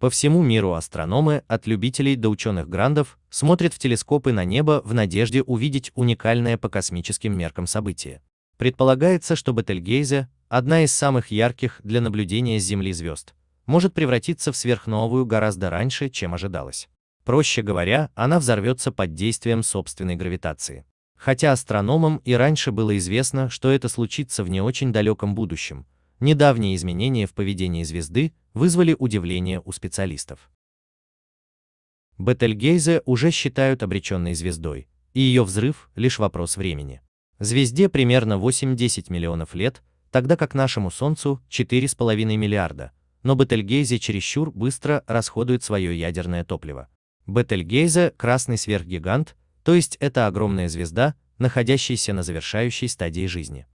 По всему миру астрономы, от любителей до ученых грандов, смотрят в телескопы на небо в надежде увидеть уникальное по космическим меркам событие. Предполагается, что Бетельгейзе, одна из самых ярких для наблюдения с Земли звезд, может превратиться в сверхновую гораздо раньше, чем ожидалось. Проще говоря, она взорвется под действием собственной гравитации. Хотя астрономам и раньше было известно, что это случится в не очень далеком будущем, Недавние изменения в поведении звезды вызвали удивление у специалистов. Бетельгейзе уже считают обреченной звездой, и ее взрыв – лишь вопрос времени. Звезде примерно 8-10 миллионов лет, тогда как нашему Солнцу 4,5 миллиарда, но Бетельгейзе чересчур быстро расходует свое ядерное топливо. Бетельгейзе – красный сверхгигант, то есть это огромная звезда, находящаяся на завершающей стадии жизни.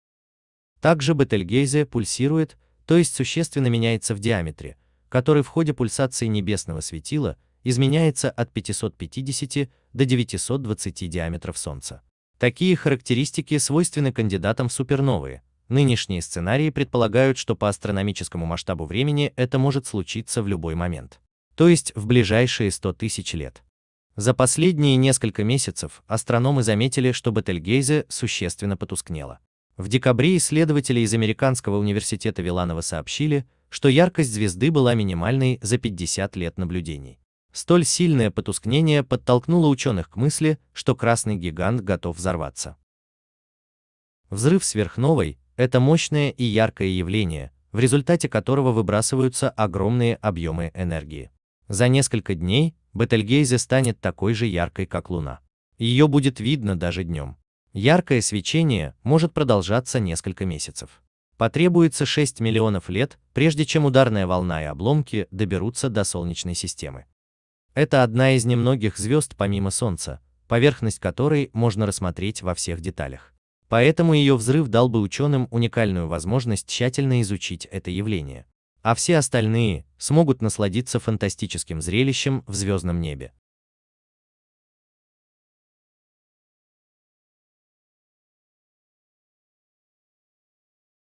Также Бетельгейзе пульсирует, то есть существенно меняется в диаметре, который в ходе пульсации небесного светила изменяется от 550 до 920 диаметров Солнца. Такие характеристики свойственны кандидатам в суперновые. Нынешние сценарии предполагают, что по астрономическому масштабу времени это может случиться в любой момент. То есть в ближайшие 100 тысяч лет. За последние несколько месяцев астрономы заметили, что Бетельгейзе существенно потускнела. В декабре исследователи из Американского университета Виланова сообщили, что яркость звезды была минимальной за 50 лет наблюдений. Столь сильное потускнение подтолкнуло ученых к мысли, что красный гигант готов взорваться. Взрыв сверхновой – это мощное и яркое явление, в результате которого выбрасываются огромные объемы энергии. За несколько дней Бетельгейзе станет такой же яркой, как Луна. Ее будет видно даже днем. Яркое свечение может продолжаться несколько месяцев. Потребуется 6 миллионов лет, прежде чем ударная волна и обломки доберутся до Солнечной системы. Это одна из немногих звезд помимо Солнца, поверхность которой можно рассмотреть во всех деталях. Поэтому ее взрыв дал бы ученым уникальную возможность тщательно изучить это явление. А все остальные смогут насладиться фантастическим зрелищем в звездном небе.